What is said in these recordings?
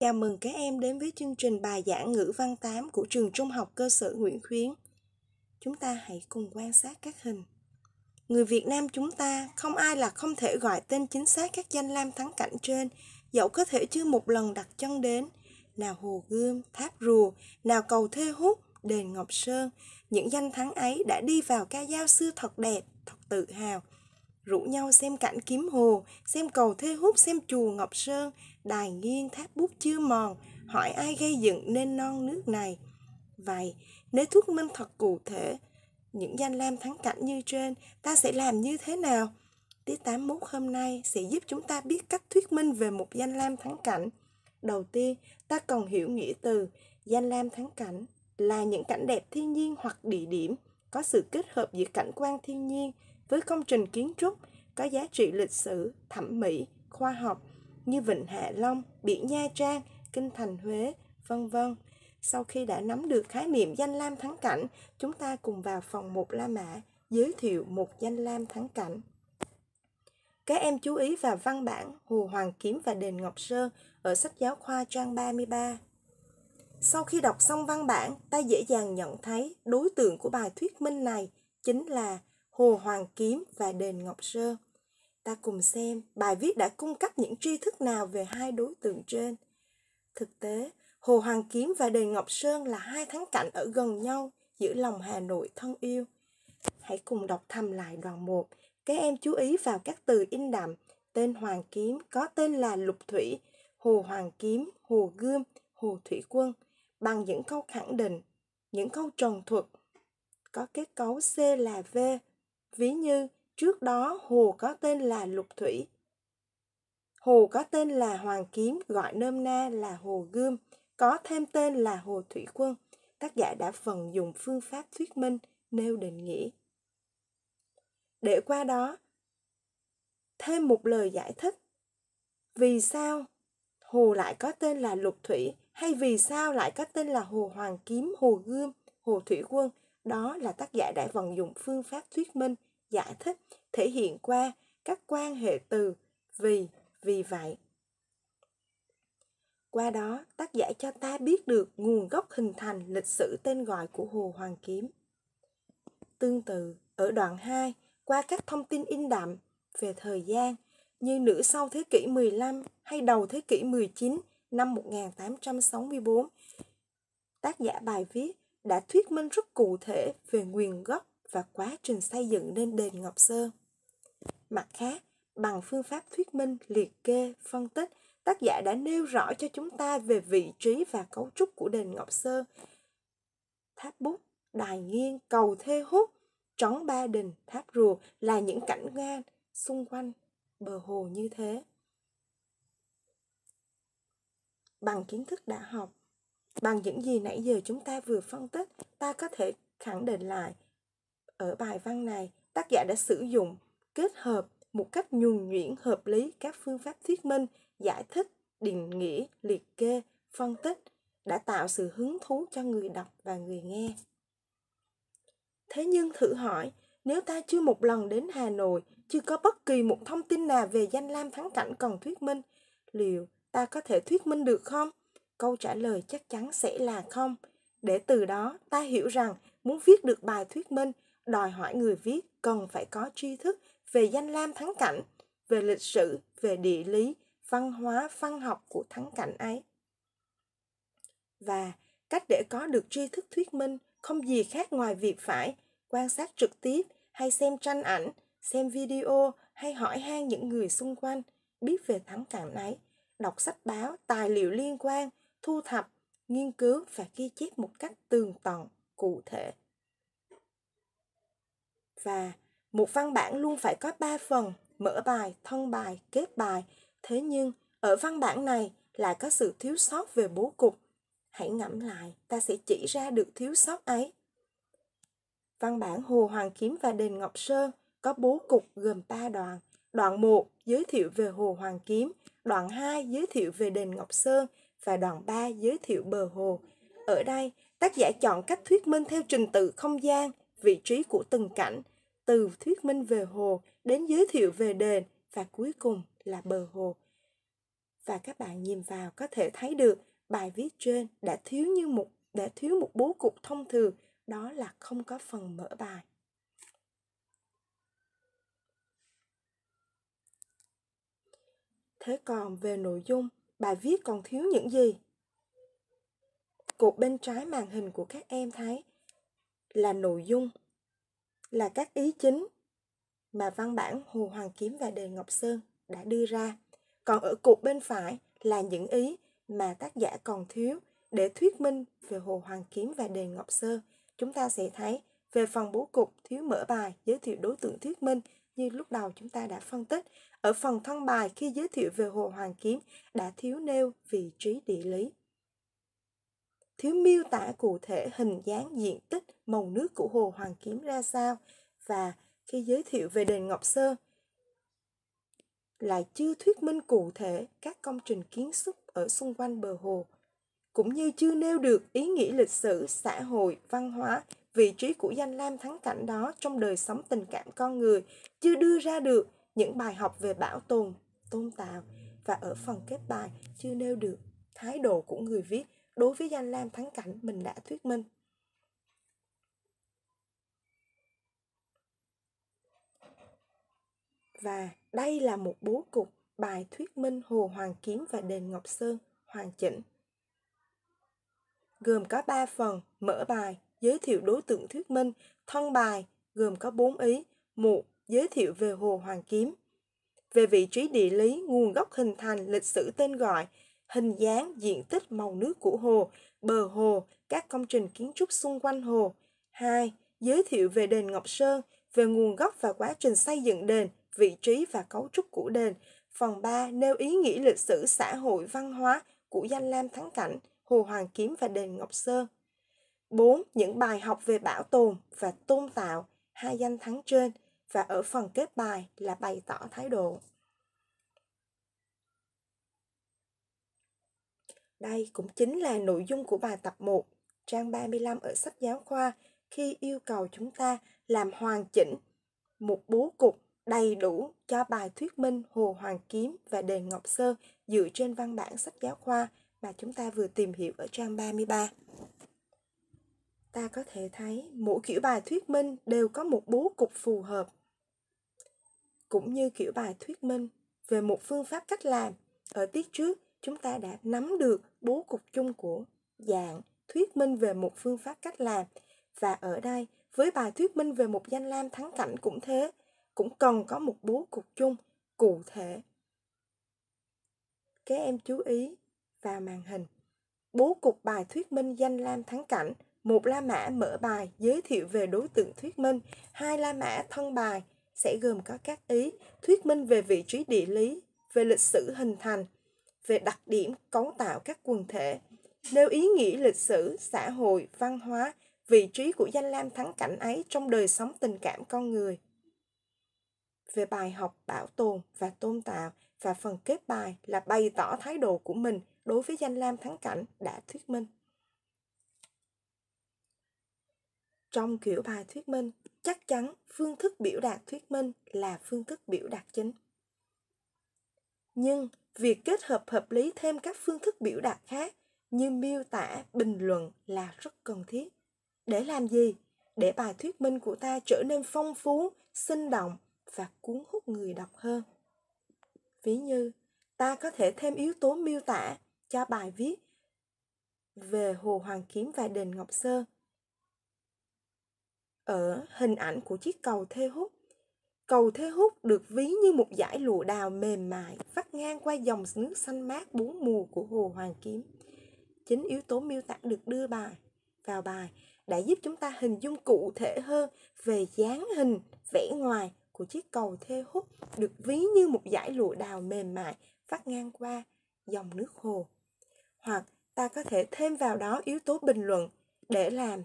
Chào mừng các em đến với chương trình bài giảng ngữ văn 8 của trường trung học cơ sở Nguyễn Khuyến. Chúng ta hãy cùng quan sát các hình. Người Việt Nam chúng ta không ai là không thể gọi tên chính xác các danh lam thắng cảnh trên, dẫu có thể chưa một lần đặt chân đến. Nào Hồ Gươm, Tháp Rùa, nào Cầu Thê Hút, Đền Ngọc Sơn, những danh thắng ấy đã đi vào ca dao xưa thật đẹp, thật tự hào – rủ nhau xem cảnh kiếm hồ, xem cầu thê hút, xem chùa Ngọc Sơn, đài nghiêng thác bút chưa mòn, hỏi ai gây dựng nên non nước này. Vậy, nếu thuyết minh thật cụ thể, những danh lam thắng cảnh như trên, ta sẽ làm như thế nào? Tiết 81 hôm nay sẽ giúp chúng ta biết cách thuyết minh về một danh lam thắng cảnh. Đầu tiên, ta cần hiểu nghĩa từ danh lam thắng cảnh là những cảnh đẹp thiên nhiên hoặc địa điểm có sự kết hợp giữa cảnh quan thiên nhiên với công trình kiến trúc có giá trị lịch sử, thẩm mỹ, khoa học như Vịnh Hạ Long, biển Nha Trang, Kinh Thành Huế, vân vân. Sau khi đã nắm được khái niệm danh lam thắng cảnh, chúng ta cùng vào phòng 1 La Mã giới thiệu một danh lam thắng cảnh. Các em chú ý vào văn bản Hồ Hoàng Kiếm và Đền Ngọc Sơn ở sách giáo khoa trang 33. Sau khi đọc xong văn bản, ta dễ dàng nhận thấy đối tượng của bài thuyết minh này chính là Hồ Hoàng Kiếm và Đền Ngọc Sơ. Ta cùng xem bài viết đã cung cấp những tri thức nào về hai đối tượng trên. Thực tế, Hồ Hoàng Kiếm và Đền Ngọc Sơn là hai thắng cảnh ở gần nhau giữa lòng Hà Nội thân yêu. Hãy cùng đọc thầm lại đoạn 1. Các em chú ý vào các từ in đậm. Tên Hoàng Kiếm có tên là Lục Thủy, Hồ Hoàng Kiếm, Hồ Gươm, Hồ Thủy Quân bằng những câu khẳng định, những câu tròn thuật có kết cấu C là V ví như trước đó hồ có tên là lục thủy hồ có tên là hoàng kiếm gọi nôm na là hồ gươm có thêm tên là hồ thủy quân tác giả đã phần dùng phương pháp thuyết minh nêu định nghĩa để qua đó thêm một lời giải thích vì sao hồ lại có tên là lục thủy hay vì sao lại có tên là hồ hoàng kiếm hồ gươm hồ thủy quân đó là tác giả đã vận dụng phương pháp thuyết minh giải thích thể hiện qua các quan hệ từ vì vì vậy qua đó tác giả cho ta biết được nguồn gốc hình thành lịch sử tên gọi của hồ hoàng kiếm tương tự ở đoạn 2 qua các thông tin in đậm về thời gian như nửa sau thế kỷ 15 hay đầu thế kỷ 19 năm 1864. Tác giả bài viết đã thuyết minh rất cụ thể về nguyên gốc và quá trình xây dựng nên đền Ngọc Sơn. Mặt khác, bằng phương pháp thuyết minh, liệt kê, phân tích, tác giả đã nêu rõ cho chúng ta về vị trí và cấu trúc của đền Ngọc Sơn. Tháp bút, đài nghiêng, cầu thê hút, trống ba đình, tháp rùa là những cảnh ngang xung quanh bờ hồ như thế. Bằng kiến thức đã học, Bằng những gì nãy giờ chúng ta vừa phân tích, ta có thể khẳng định lại ở bài văn này, tác giả đã sử dụng kết hợp một cách nhuần nhuyễn hợp lý các phương pháp thuyết minh, giải thích, định nghĩa, liệt kê, phân tích đã tạo sự hứng thú cho người đọc và người nghe. Thế nhưng thử hỏi, nếu ta chưa một lần đến Hà Nội, chưa có bất kỳ một thông tin nào về danh lam thắng cảnh cần thuyết minh, liệu ta có thể thuyết minh được không? câu trả lời chắc chắn sẽ là không để từ đó ta hiểu rằng muốn viết được bài thuyết minh đòi hỏi người viết cần phải có tri thức về danh lam thắng cảnh về lịch sử về địa lý văn hóa văn học của thắng cảnh ấy và cách để có được tri thức thuyết minh không gì khác ngoài việc phải quan sát trực tiếp hay xem tranh ảnh xem video hay hỏi han những người xung quanh biết về thắng cảnh ấy đọc sách báo tài liệu liên quan thu thập, nghiên cứu và ghi chép một cách tường tận, cụ thể. Và một văn bản luôn phải có 3 phần, mở bài, thân bài, kết bài. Thế nhưng, ở văn bản này lại có sự thiếu sót về bố cục. Hãy ngẫm lại, ta sẽ chỉ ra được thiếu sót ấy. Văn bản Hồ Hoàng Kiếm và Đền Ngọc Sơn có bố cục gồm 3 đoạn. Đoạn 1 giới thiệu về Hồ Hoàng Kiếm, đoạn 2 giới thiệu về Đền Ngọc Sơn và đoàn 3 giới thiệu bờ hồ. Ở đây, tác giả chọn cách thuyết minh theo trình tự không gian, vị trí của từng cảnh, từ thuyết minh về hồ đến giới thiệu về đền và cuối cùng là bờ hồ. Và các bạn nhìn vào có thể thấy được bài viết trên đã thiếu như một đã thiếu một bố cục thông thường, đó là không có phần mở bài. Thế còn về nội dung, bài viết còn thiếu những gì cột bên trái màn hình của các em thấy là nội dung là các ý chính mà văn bản Hồ Hoàng Kiếm và Đề Ngọc Sơn đã đưa ra. Còn ở cột bên phải là những ý mà tác giả còn thiếu để thuyết minh về Hồ Hoàng Kiếm và Đề Ngọc Sơn. Chúng ta sẽ thấy về phần bố cục thiếu mở bài giới thiệu đối tượng thuyết minh như lúc đầu chúng ta đã phân tích ở phần thân bài khi giới thiệu về Hồ hoàn Kiếm đã thiếu nêu vị trí địa lý. Thiếu miêu tả cụ thể hình dáng diện tích màu nước của Hồ hoàn Kiếm ra sao và khi giới thiệu về đền Ngọc Sơn lại chưa thuyết minh cụ thể các công trình kiến trúc ở xung quanh bờ hồ cũng như chưa nêu được ý nghĩa lịch sử, xã hội, văn hóa, vị trí của danh lam thắng cảnh đó trong đời sống tình cảm con người, chưa đưa ra được những bài học về bảo tồn, tôn tạo và ở phần kết bài chưa nêu được thái độ của người viết đối với danh lam thắng cảnh mình đã thuyết minh. Và đây là một bố cục bài thuyết minh Hồ Hoàng Kiếm và Đền Ngọc Sơn hoàn chỉnh. Gồm có 3 phần, mở bài, giới thiệu đối tượng thuyết minh, thân bài, gồm có 4 ý, mục, giới thiệu về Hồ Hoàng Kiếm, về vị trí địa lý, nguồn gốc hình thành, lịch sử tên gọi, hình dáng, diện tích, màu nước của hồ, bờ hồ, các công trình kiến trúc xung quanh hồ. 2. Giới thiệu về đền Ngọc Sơn, về nguồn gốc và quá trình xây dựng đền, vị trí và cấu trúc của đền. Phần 3 nêu ý nghĩa lịch sử xã hội văn hóa của danh lam thắng cảnh, Hồ Hoàng Kiếm và đền Ngọc Sơn. 4. Những bài học về bảo tồn và tôn tạo, hai danh thắng trên – và ở phần kết bài là bày tỏ thái độ. Đây cũng chính là nội dung của bài tập 1, trang 35 ở sách giáo khoa khi yêu cầu chúng ta làm hoàn chỉnh một bố cục đầy đủ cho bài thuyết minh Hồ Hoàng Kiếm và Đền Ngọc Sơ dựa trên văn bản sách giáo khoa mà chúng ta vừa tìm hiểu ở trang 33. Ta có thể thấy mỗi kiểu bài thuyết minh đều có một bố cục phù hợp cũng như kiểu bài thuyết minh về một phương pháp cách làm ở tiết trước chúng ta đã nắm được bố cục chung của dạng thuyết minh về một phương pháp cách làm và ở đây với bài thuyết minh về một danh lam thắng cảnh cũng thế cũng cần có một bố cục chung cụ thể các em chú ý vào màn hình bố cục bài thuyết minh danh lam thắng cảnh một la mã mở bài giới thiệu về đối tượng thuyết minh hai la mã thân bài sẽ gồm có các ý thuyết minh về vị trí địa lý, về lịch sử hình thành, về đặc điểm cấu tạo các quần thể, nêu ý nghĩa lịch sử, xã hội, văn hóa, vị trí của danh lam thắng cảnh ấy trong đời sống tình cảm con người. Về bài học bảo tồn và tôn tạo và phần kết bài là bày tỏ thái độ của mình đối với danh lam thắng cảnh đã thuyết minh. Trong kiểu bài thuyết minh, chắc chắn phương thức biểu đạt thuyết minh là phương thức biểu đạt chính nhưng việc kết hợp hợp lý thêm các phương thức biểu đạt khác như miêu tả bình luận là rất cần thiết để làm gì để bài thuyết minh của ta trở nên phong phú sinh động và cuốn hút người đọc hơn ví như ta có thể thêm yếu tố miêu tả cho bài viết về hồ hoàng kiếm và đền ngọc sơn ở hình ảnh của chiếc cầu thê hút. Cầu thê hút được ví như một dải lụa đào mềm mại vắt ngang qua dòng nước xanh mát bốn mùa của hồ Hoàng Kiếm. Chính yếu tố miêu tả được đưa bài vào bài đã giúp chúng ta hình dung cụ thể hơn về dáng hình, vẻ ngoài của chiếc cầu thê hút được ví như một dải lụa đào mềm mại vắt ngang qua dòng nước hồ. Hoặc ta có thể thêm vào đó yếu tố bình luận để làm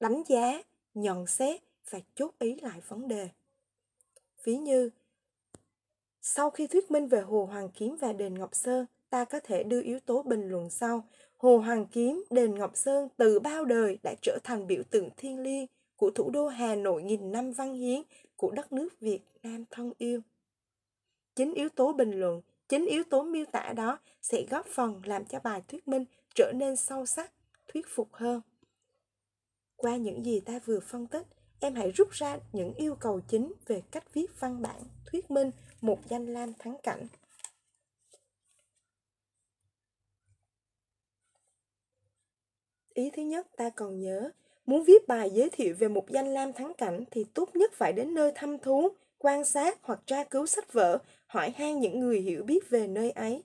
đánh giá nhận xét và chốt ý lại vấn đề. Ví như, sau khi thuyết minh về Hồ Hoàng Kiếm và Đền Ngọc Sơn, ta có thể đưa yếu tố bình luận sau. Hồ Hoàng Kiếm, Đền Ngọc Sơn từ bao đời đã trở thành biểu tượng thiêng liêng của thủ đô Hà Nội nghìn năm văn hiến của đất nước Việt Nam thân yêu. Chính yếu tố bình luận, chính yếu tố miêu tả đó sẽ góp phần làm cho bài thuyết minh trở nên sâu sắc, thuyết phục hơn. Qua những gì ta vừa phân tích, em hãy rút ra những yêu cầu chính về cách viết văn bản thuyết minh một danh lam thắng cảnh. Ý thứ nhất ta còn nhớ, muốn viết bài giới thiệu về một danh lam thắng cảnh thì tốt nhất phải đến nơi thăm thú, quan sát hoặc tra cứu sách vở, hỏi han những người hiểu biết về nơi ấy.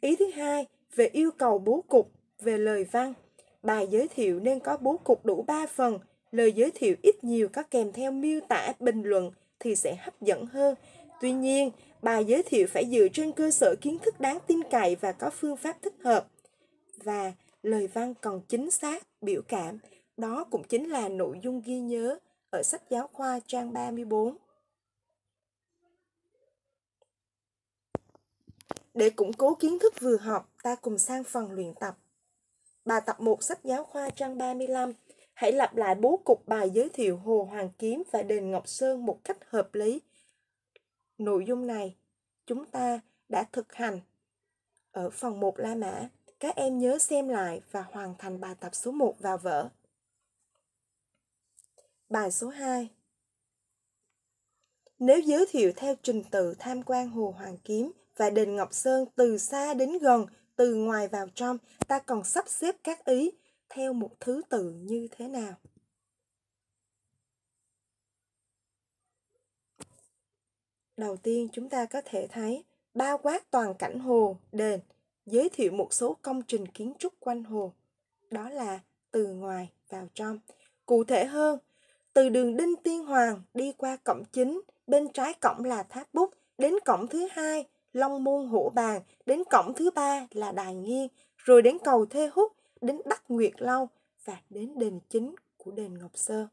Ý thứ hai, về yêu cầu bố cục, về lời văn. Bài giới thiệu nên có bố cục đủ 3 phần, lời giới thiệu ít nhiều có kèm theo miêu tả, bình luận thì sẽ hấp dẫn hơn. Tuy nhiên, bài giới thiệu phải dựa trên cơ sở kiến thức đáng tin cậy và có phương pháp thích hợp. Và lời văn còn chính xác, biểu cảm, đó cũng chính là nội dung ghi nhớ ở sách giáo khoa trang 34. Để củng cố kiến thức vừa học, ta cùng sang phần luyện tập. Bài tập 1 sách giáo khoa trang 35. Hãy lặp lại bố cục bài giới thiệu Hồ Hoàng Kiếm và Đền Ngọc Sơn một cách hợp lý. Nội dung này chúng ta đã thực hành ở phần 1 La Mã. Các em nhớ xem lại và hoàn thành bài tập số 1 vào vở. Bài số 2 Nếu giới thiệu theo trình tự tham quan Hồ Hoàng Kiếm và Đền Ngọc Sơn từ xa đến gần – từ ngoài vào trong ta còn sắp xếp các ý theo một thứ tự như thế nào đầu tiên chúng ta có thể thấy bao quát toàn cảnh hồ đền giới thiệu một số công trình kiến trúc quanh hồ đó là từ ngoài vào trong cụ thể hơn từ đường đinh tiên hoàng đi qua cổng chính bên trái cổng là tháp bút đến cổng thứ hai Long Môn Hổ Bàn, đến cổng thứ ba là Đài Nghiên, rồi đến cầu Thê Húc, đến Đắc Nguyệt Lâu và đến đền chính của đền Ngọc Sơ.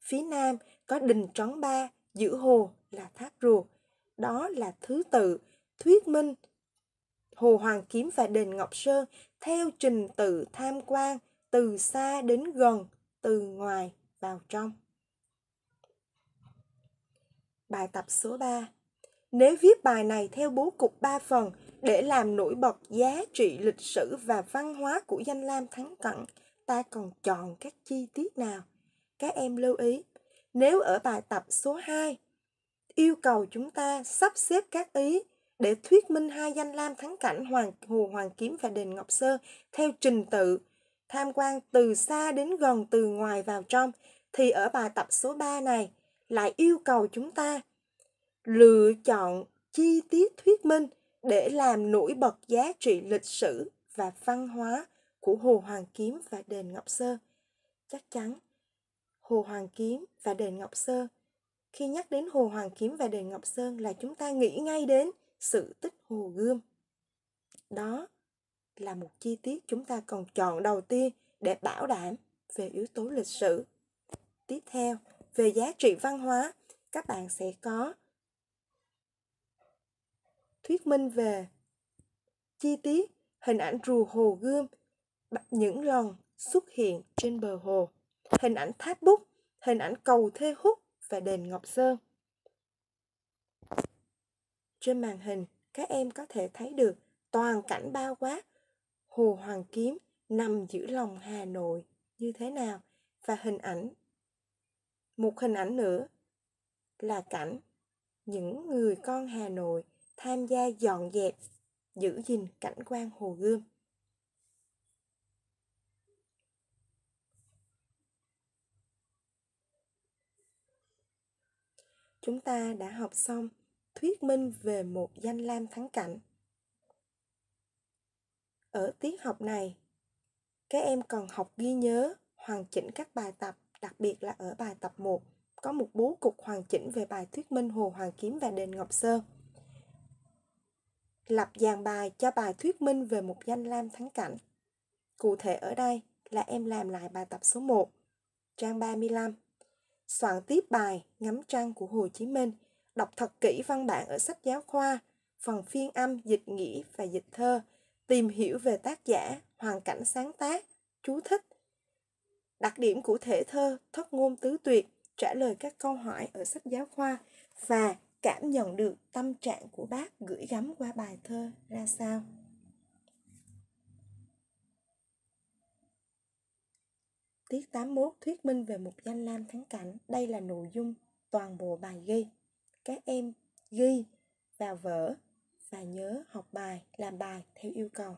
Phía nam có đình Trón Ba, giữ hồ là Thác Ruột. Đó là thứ tự, thuyết minh, Hồ Hoàng Kiếm và Đền Ngọc Sơn theo trình tự tham quan từ xa đến gần, từ ngoài vào trong. Bài tập số 3 nếu viết bài này theo bố cục ba phần để làm nổi bật giá trị lịch sử và văn hóa của danh lam thắng cận, ta còn chọn các chi tiết nào? Các em lưu ý, nếu ở bài tập số 2, yêu cầu chúng ta sắp xếp các ý để thuyết minh hai danh lam thắng cảnh Hoàng Hồ Hoàng Kiếm và Đền Ngọc Sơn theo trình tự tham quan từ xa đến gần từ ngoài vào trong thì ở bài tập số 3 này lại yêu cầu chúng ta lựa chọn chi tiết thuyết minh để làm nổi bật giá trị lịch sử và văn hóa của Hồ Hoàng Kiếm và Đền Ngọc Sơ. Chắc chắn, Hồ Hoàng Kiếm và Đền Ngọc Sơ Khi nhắc đến Hồ Hoàng Kiếm và Đền Ngọc Sơn là chúng ta nghĩ ngay đến sự tích Hồ Gươm. Đó là một chi tiết chúng ta cần chọn đầu tiên để bảo đảm về yếu tố lịch sử. Tiếp theo, về giá trị văn hóa, các bạn sẽ có thuyết minh về chi tiết hình ảnh rùa hồ gươm những lần xuất hiện trên bờ hồ hình ảnh tháp bút hình ảnh cầu thê hút và đền ngọc sơn trên màn hình các em có thể thấy được toàn cảnh bao quát hồ hoàng kiếm nằm giữa lòng hà nội như thế nào và hình ảnh một hình ảnh nữa là cảnh những người con hà nội tham gia dọn dẹp, giữ gìn cảnh quan Hồ Gươm. Chúng ta đã học xong thuyết minh về một danh lam thắng cảnh. Ở tiết học này, các em còn học ghi nhớ hoàn chỉnh các bài tập, đặc biệt là ở bài tập 1 có một bố cục hoàn chỉnh về bài thuyết minh Hồ Hoàng Kiếm và Đền Ngọc Sơn lập dàn bài cho bài thuyết minh về một danh lam thắng cảnh. Cụ thể ở đây là em làm lại bài tập số 1, trang 35. Soạn tiếp bài Ngắm trăng của Hồ Chí Minh, đọc thật kỹ văn bản ở sách giáo khoa, phần phiên âm, dịch nghĩa và dịch thơ, tìm hiểu về tác giả, hoàn cảnh sáng tác, chú thích. Đặc điểm của thể thơ, thất ngôn tứ tuyệt, trả lời các câu hỏi ở sách giáo khoa và cảm nhận được tâm trạng của bác gửi gắm qua bài thơ ra sao Tiết 81 thuyết minh về một danh lam thắng cảnh. Đây là nội dung toàn bộ bài ghi. Các em ghi vào vở và nhớ học bài, làm bài theo yêu cầu.